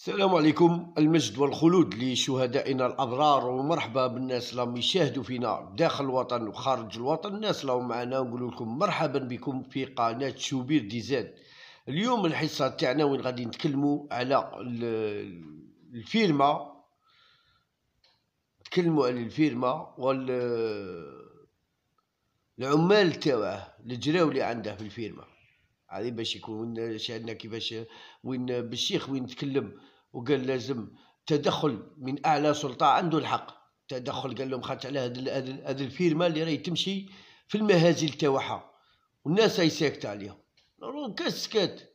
السلام عليكم المجد والخلود لشهدائنا الابرار ومرحبا بالناس اللي يشاهدوا فينا داخل الوطن وخارج الوطن الناس اللي معنا نقول لكم مرحبا بكم في قناه شوبير دي زاد اليوم الحصه تاعنا وين غادي نتكلموا على الفيرما نتكلموا على الفيرما وال العمال تاعه الجراو اللي عنده في الفيرما هذه باش يكون شاهدنا كيفاش وين بالشيخ وين تكلم وقال لازم تدخل من اعلى سلطه عنده الحق تدخل قال لهم خاطر على هذه الفيرما اللي راهي تمشي في المهازل تاعها والناس راهي ساكته عليها روم كسكت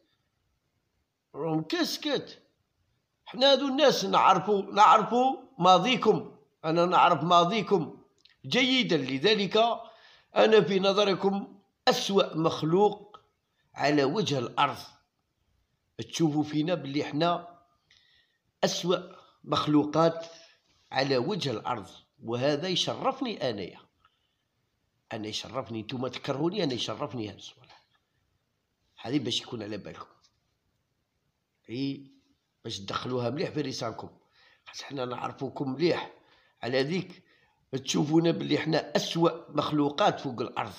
روم كسكت حنا هادو الناس نعرفوا نعرفوا ماضيكم انا نعرف ماضيكم جيدا لذلك انا في نظركم اسوا مخلوق على وجه الارض تشوفوا فينا بلي حنا اسوا مخلوقات على وجه الارض وهذا يشرفني انايا انا يشرفني نتوما تكرهوني انا يشرفني هذا الصوالح هذه باش يكون على بالكم اي باش تدخلوها مليح في رسالكم خاص حنا نعرفوكم مليح على ذيك تشوفونا بلي حنا اسوا مخلوقات فوق الارض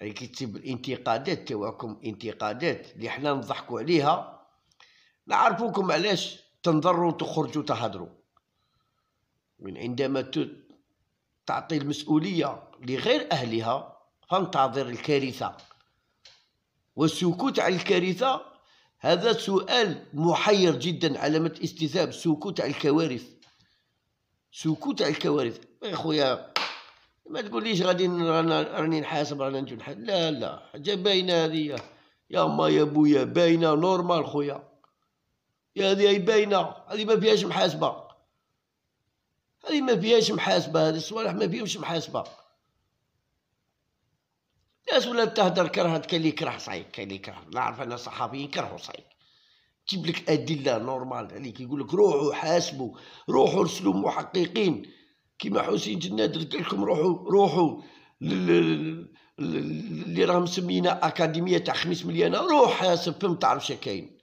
يعني كي كيتسب الانتقادات تاعكم انتقادات اللي حنا نضحكوا عليها نعرفوكم علاش تنضروا تخرجوا تهضروا من عندما تعطي المسؤوليه لغير اهلها فانتظر الكارثه والسكوت على الكارثه هذا سؤال محير جدا علامه استثاب السكوت على الكوارث سكوت على الكوارث يا خويا ما تقوليش غادي راني نحاسب رانا نجي نحاسب لا لا حاجه باينه هادي يا ما يا بويا باينه نورمال خويا يا هادي هي باينه هادي ما فيهاش محاسبه هادي ما فيهاش محاسبه هادي الصوالح ما فيهمش محاسبه الناس ولا تهدر كرهت كاين اللي يكره صعيب كاين اللي يكره نعرف انا صحفيين يكرهوا صعيب تجيب لك ادله نورمال عليك يقول لك روحوا حاسبوا روحوا ارسلوا محققين كيما حسين جناد قلت لكم روحوا روحوا اللي راهم مسمينا اكاديميه تاع خميس مليانه روح يا سبم تعرف شكاين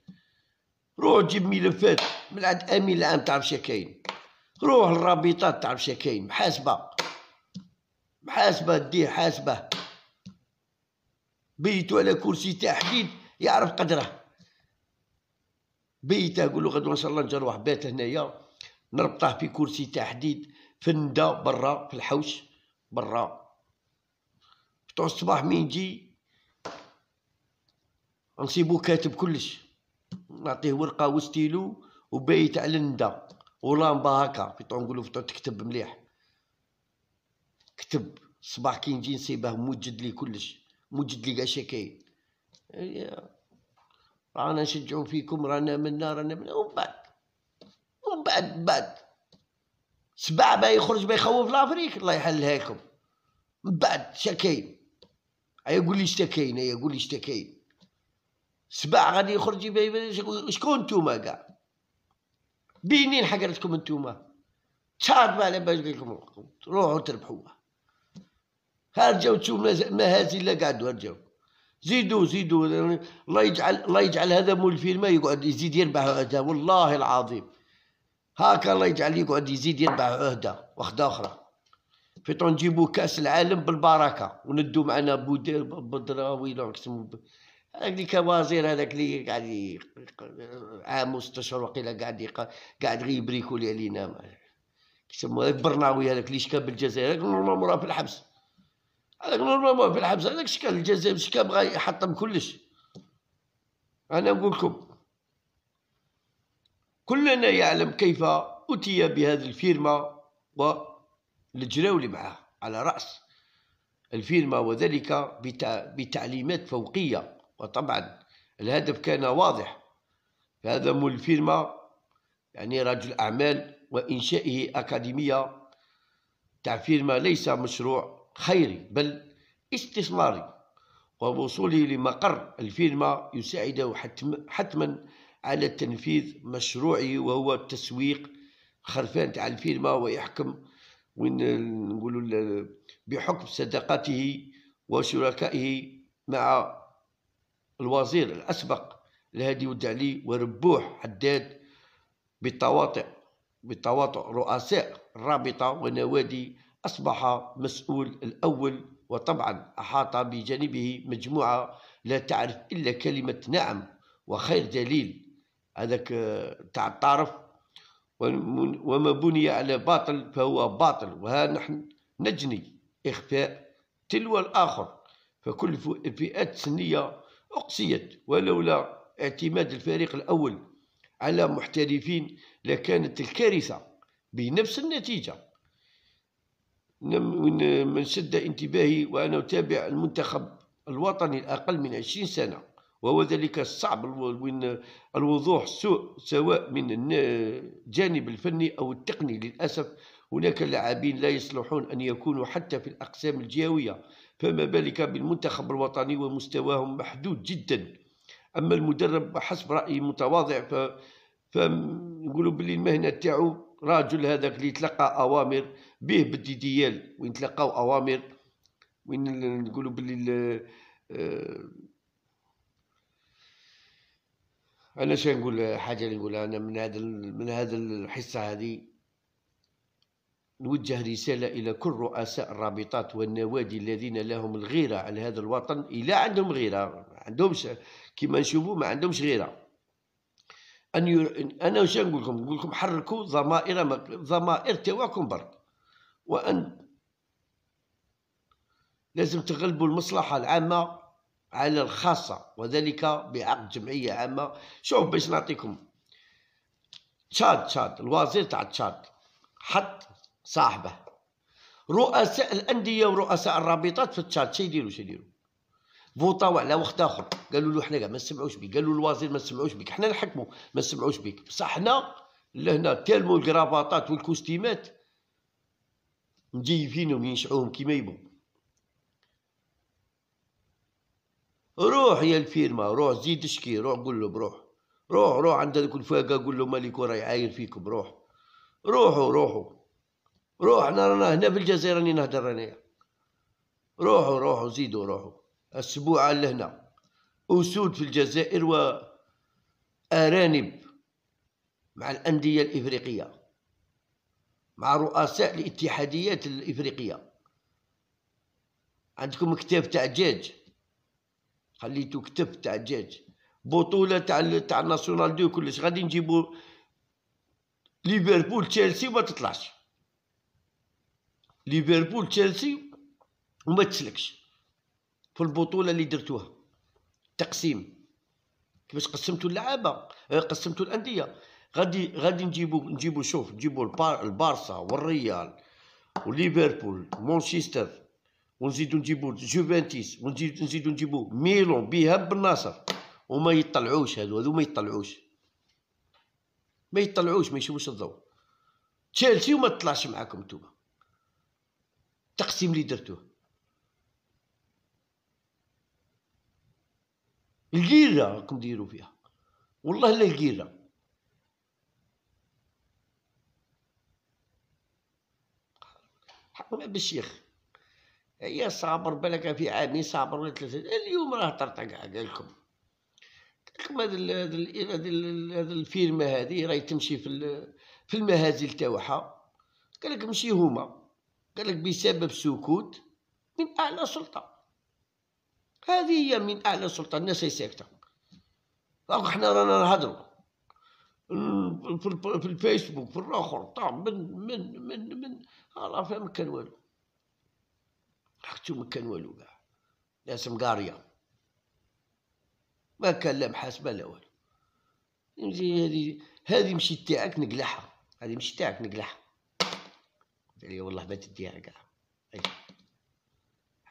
روح جيب ملفات من عند امين العام تعرف شكاين روح للرابطات تعرف شكاين محاسبه محاسبه دي حاسبه بيتو على كرسي تاع حديد يعرف قدره بيته يقول له غدوه ان شاء الله نجر واحد بات هنايا نربطه في كرسي تاع حديد في الندى برا في الحوش برا بتوع الصباح مين يجي نصيبو كاتب كلش نعطيه ورقه وستيلو وبيت على الندى ولامبا هكا بتوع نقولو بتوع تكتب مليح كتب الصباح كي نجي نصيبه موجد لي كلش موجد لي قاشا كاين رانا نشجعو فيكم رانا منا رانا منا ومن بعد ومن بعد بعد سبع با يخرج با يخوف لافريك الله يحلها لكم من بعد شكاين يقول لي اشتكينا يقول لي اشتكاين سبع غادي يخرج شكون نتوما كاع بينين حقرتكم نتوما تشاد ما على باش لكم روحوا تربحوها تشوفوا ما مهازل لا قعدوا رجعوا زيدوا زيدوا يعني الله يجعل الله يجعل هذا مول الفيلم يقعد يزيد يربح هذا والله العظيم هاكا الله يجعل لي يقعد يزيد يتبع عهده واحدة اخرى فيطون نجيبو كاس العالم بالبركه وندو معنا بودير بدراوي لو اسمو هذاك اللي كان وزير هذاك اللي قاعد عام وست اشهر وقيلا قاعد قاعد غير يبريكولي علينا كيسمو هذاك برناوي هذاك اللي شكا بالجزائر هذاك نورمالمون راه في الحبس هذاك نورمالمون في الحبس هذاك شكا الجزائر شكا بغا يحطم كلش انا نقولكم لكم كلنا يعلم كيف أتي بهذه الفيرما والجراولي معه على رأس الفيرما وذلك بتعليمات فوقية وطبعا الهدف كان واضح هذا مول الفيرما يعني رجل أعمال وإنشائه أكاديمية تاع فيرما ليس مشروع خيري بل استثماري ووصوله لمقر الفيرما يساعده حتم حتما على تنفيذ مشروعي وهو التسويق خرفان تاع الفيلم ويحكم وين نقولوا بحكم صداقته وشركائه مع الوزير الأسبق الهادي ودعلي وربوح حداد بالتواطئ بالتواطؤ رؤساء الرابطة ونوادي أصبح مسؤول الأول وطبعا أحاط بجانبه مجموعة لا تعرف إلا كلمة نعم وخير دليل هذاك تاع الطرف وما بني على باطل فهو باطل وها نحن نجني إخفاء تلو الآخر فكل فئات سنية أقصيت ولولا اعتماد الفريق الأول على محترفين لكانت الكارثة بنفس النتيجة من شد انتباهي وأنا أتابع المنتخب الوطني الأقل من عشرين سنة وهو ذلك الصعب من الوضوح سوء سواء من الجانب الفني أو التقني للأسف هناك لاعبين لا يصلحون أن يكونوا حتى في الأقسام الجهوية فما بالك بالمنتخب الوطني ومستواهم محدود جدا أما المدرب حسب رأيي متواضع ف... فنقولوا بلي المهنة تاعو راجل هذاك اللي تلقى أوامر به بدي ديال وين تلقاو أوامر وين نقولوا بلي آه، انا شنو نقول حاجه نقولها انا من هذا من هذا الحصه هذه نوجه رسالة إلى كل رؤساء الرابطات والنوادي الذين لهم الغيرة على هذا الوطن إلا عندهم غيرة عندهمش كما نشوفوا ما عندهمش غيرة أن ير... أنا واش نقول لكم نقول لكم حركوا ضمائر ضمائر تواكم برك وأن لازم تغلبوا المصلحة العامة على الخاصة وذلك بعقد جمعية عامة شوف باش نعطيكم تشاد تشاد الوزير تاع تشاد حط صاحبه رؤساء الأندية ورؤساء الرابطات في تشاد شي يديروا شي يديروا فوطاو على وقت اخر قالوا له حنا ما نسمعوش بك قالوا الوزير ما نسمعوش بك حنا نحكموا ما نسمعوش بك بصح حنا لهنا تالمو الكرافاطات والكوستيمات مجيفينهم ينشعوهم كيما يبغوا روح يا الفيرما روح زيد اشكي روح قول له بروح روح روح عند هذوك الفاقه قول له مالك راه يعاين فيكم بروح روحوا روحوا روح انا رانا هنا في الجزائر راني نهدر انا روحوا روحوا زيدوا روحوا السبوعه لهنا اسود في الجزائر و ارانب مع الانديه الافريقيه مع رؤساء الاتحاديات الافريقيه عندكم كتاب تاع دجاج خليتو كتب تاع الدجاج بطوله تاع تاع ناسيونال دو كلش غادي نجيبو ليفربول تشيلسي وما تطلعش ليفربول تشيلسي وما تسلكش في البطوله اللي درتوها تقسيم كيفاش قسمتوا اللعابه آه، قسمتوا الانديه غادي غادي نجيبو نجيبو شوف نجيبو البارسا والريال وليفربول مانشستر ونزيدو نجيبو جوفانتيس ونزيدو نزيدو نجيبو ميلون بيهاب بن ناصر وما يطلعوش هادو هادو ما يطلعوش ما يطلعوش ما يشوفوش الضوء تشيلسي وما تطلعش معاكم نتوما التقسيم اللي درتوه الجيرة راكم ديروا فيها والله لا الجيرة حكم بالشيخ هي صابر بالك في عامين صابر ولا ثلاثة اليوم راه طرطقع قال لكم لكم هاد هاد الفيرما هادي راهي تمشي في في المهازل تاعها قال لك مشي هما قال لك بسبب سكوت من اعلى سلطه هذه هي من اعلى سلطه الناس هي ساكته حنا رانا نهضروا في الفيسبوك في الاخر طعم من من من من راه فهم كان والو حقتو ما كان والو كاع ناس مقاريه ما كان لا محاسبه لا والو فهمتي هادي هادي ماشي تاعك نقلعها هادي ماشي تاعك نقلعها قلت لي والله ما تديها كاع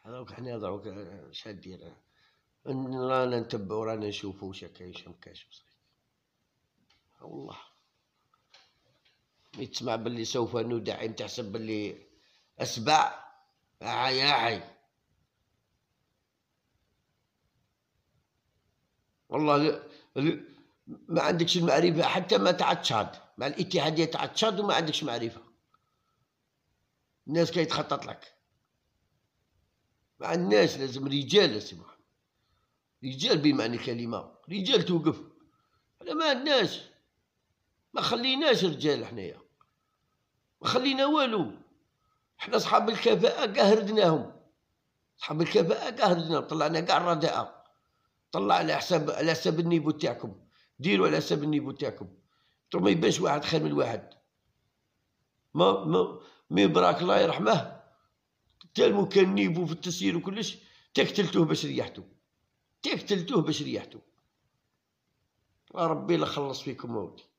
هذوك حنا دروك شحال دير رانا نتبعو رانا نشوفو واش كاين واش مكاش والله مي تسمع بلي سوف ندعم تحسب بلي اسبع Ai, آه، ai. والله ما عندكش المعرفة حتى ما تعتشاد تشاد مع الاتحادية تاع تشاد وما عندكش معرفة الناس تخطط لك ما عندناش لازم رجال سي محمد رجال بمعنى الكلمة رجال توقف حنا ما عندناش ما خليناش رجال حنايا ما خلينا والو حنا صحاب الكفاءة قهردناهم صحاب الكفاءة قهردناهم طلعنا كاع الرداءة طلع على حساب على حساب النيفو تاعكم ديروا على حساب النيفو تاعكم تو ما يبانش واحد خير من واحد ما ما مي براك الله يرحمه تالمو كان نيفو في التسيير وكلش تقتلتوه باش ريحتو تقتلتوه باش ريحتو ربي لا خلص فيكم موتي